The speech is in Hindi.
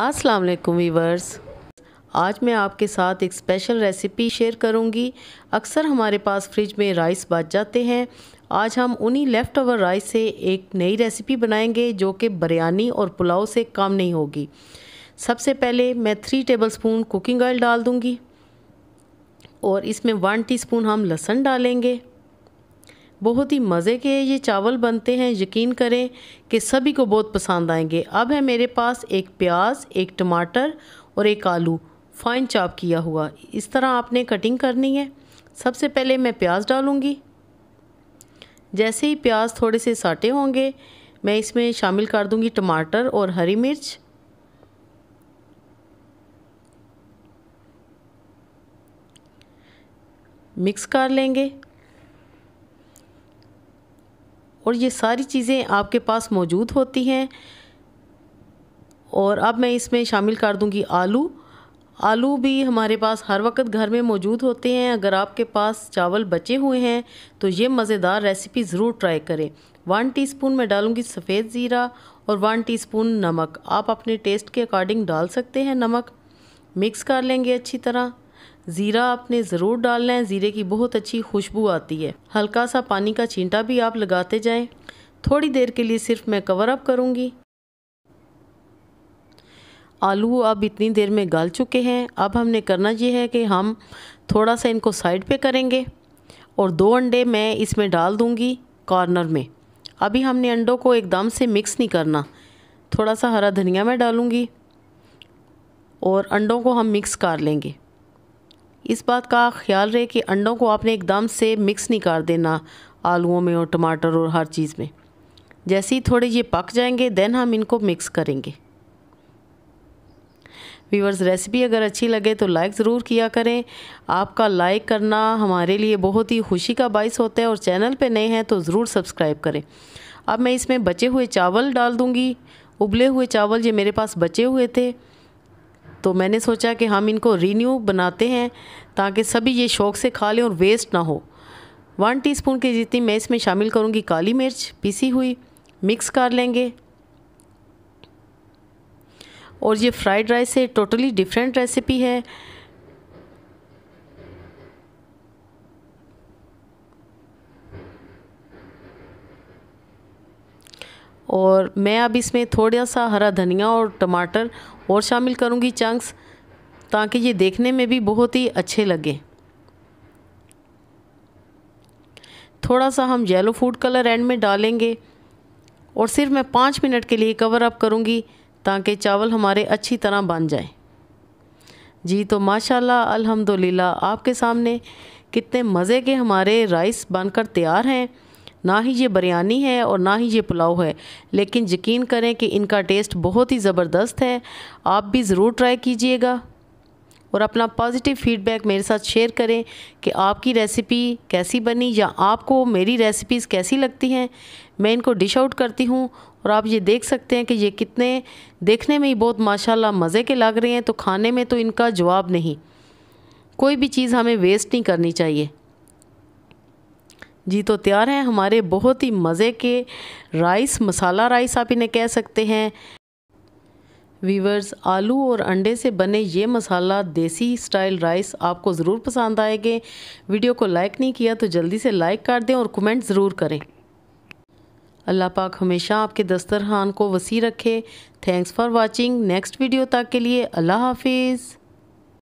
अस्सलाम वालेकुम वीवर्स आज मैं आपके साथ एक स्पेशल रेसिपी शेयर करूंगी अक्सर हमारे पास फ्रिज में राइस बच जाते हैं आज हम उन्हीं लेफ़्ट ओवर राइस से एक नई रेसिपी बनाएंगे जो कि बिरयानी और पुलाव से कम नहीं होगी सबसे पहले मैं थ्री टेबलस्पून कुकिंग ऑयल डाल दूँगी और इसमें वन स्पून हम लहसुन डालेंगे बहुत ही मज़े के ये चावल बनते हैं यकीन करें कि सभी को बहुत पसंद आएंगे अब है मेरे पास एक प्याज एक टमाटर और एक आलू फाइन चाप किया हुआ इस तरह आपने कटिंग करनी है सबसे पहले मैं प्याज डालूंगी जैसे ही प्याज थोड़े से साटे होंगे मैं इसमें शामिल कर दूँगी टमाटर और हरी मिर्च मिक्स कर लेंगे और ये सारी चीज़ें आपके पास मौजूद होती हैं और अब मैं इसमें शामिल कर दूंगी आलू आलू भी हमारे पास हर वक्त घर में मौजूद होते हैं अगर आपके पास चावल बचे हुए हैं तो ये मज़ेदार रेसिपी ज़रूर ट्राई करें वन टीस्पून मैं डालूँगी सफ़ेद ज़ीरा और वन टीस्पून नमक आप अपने टेस्ट के अकॉर्डिंग डाल सकते हैं नमक मिक्स कर लेंगे अच्छी तरह ज़ीरा आपने ज़रूर डालना है ज़ीरे की बहुत अच्छी खुशबू आती है हल्का सा पानी का छींटा भी आप लगाते जाएं थोड़ी देर के लिए सिर्फ मैं कवर अप करूँगी आलू अब इतनी देर में गल चुके हैं अब हमने करना यह है कि हम थोड़ा सा इनको साइड पे करेंगे और दो अंडे मैं इसमें डाल दूँगी कॉर्नर में अभी हमने अंडों को एकदम से मिक्स नहीं करना थोड़ा सा हरा धनिया मैं डालूँगी और अंडों को हम मिक्स कर लेंगे इस बात का ख्याल रहे कि अंडों को आपने एकदम से मिक्स नहीं कर देना आलूओं में और टमाटर और हर चीज़ में जैसे ही थोड़े ये पक जाएंगे देन हम इनको मिक्स करेंगे व्यूवर्स रेसिपी अगर अच्छी लगे तो लाइक ज़रूर किया करें आपका लाइक करना हमारे लिए बहुत ही खुशी का बायस होता है और चैनल पे नए हैं तो ज़रूर सब्सक्राइब करें अब मैं इसमें बचे हुए चावल डाल दूँगी उबले हुए चावल ये मेरे पास बचे हुए थे तो मैंने सोचा कि हम इनको रीन्यू बनाते हैं ताकि सभी ये शौक़ से खा लें और वेस्ट ना हो वन टीस्पून की जितनी मैं इसमें शामिल करूँगी काली मिर्च पीसी हुई मिक्स कर लेंगे और ये फ्राइड राइस से टोटली डिफरेंट रेसिपी है और मैं अब इसमें थोड़ा सा हरा धनिया और टमाटर और शामिल करूँगी चंक्स ताकि ये देखने में भी बहुत ही अच्छे लगे थोड़ा सा हम येलो फूड कलर एंड में डालेंगे और सिर्फ मैं पाँच मिनट के लिए कवर अप करूँगी ताकि चावल हमारे अच्छी तरह बन जाए जी तो माशाल्लाह अल्हम्दुलिल्लाह आपके सामने कितने मज़े के हमारे राइस बनकर तैयार हैं ना ही ये बिरयानी है और ना ही ये पुलाव है लेकिन यकीन करें कि इनका टेस्ट बहुत ही ज़बरदस्त है आप भी ज़रूर ट्राई कीजिएगा और अपना पॉजिटिव फीडबैक मेरे साथ शेयर करें कि आपकी रेसिपी कैसी बनी या आपको मेरी रेसिपीज़ कैसी लगती हैं मैं इनको डिश आउट करती हूँ और आप ये देख सकते हैं कि ये कितने देखने में ही बहुत माशाल्लाह मज़े के लग रहे हैं तो खाने में तो इनका जवाब नहीं कोई भी चीज़ हमें वेस्ट नहीं करनी चाहिए जी तो तैयार हैं हमारे बहुत ही मज़े के राइस मसाला राइस आप इन्हें कह सकते हैं वीवर्स आलू और अंडे से बने ये मसाला देसी स्टाइल राइस आपको ज़रूर पसंद आएंगे वीडियो को लाइक नहीं किया तो जल्दी से लाइक कर दें और कमेंट ज़रूर करें अल्लाह पाक हमेशा आपके दस्तरखान को वसी रखे thanks for watching next video तक के लिए अल्लाह हाफिज़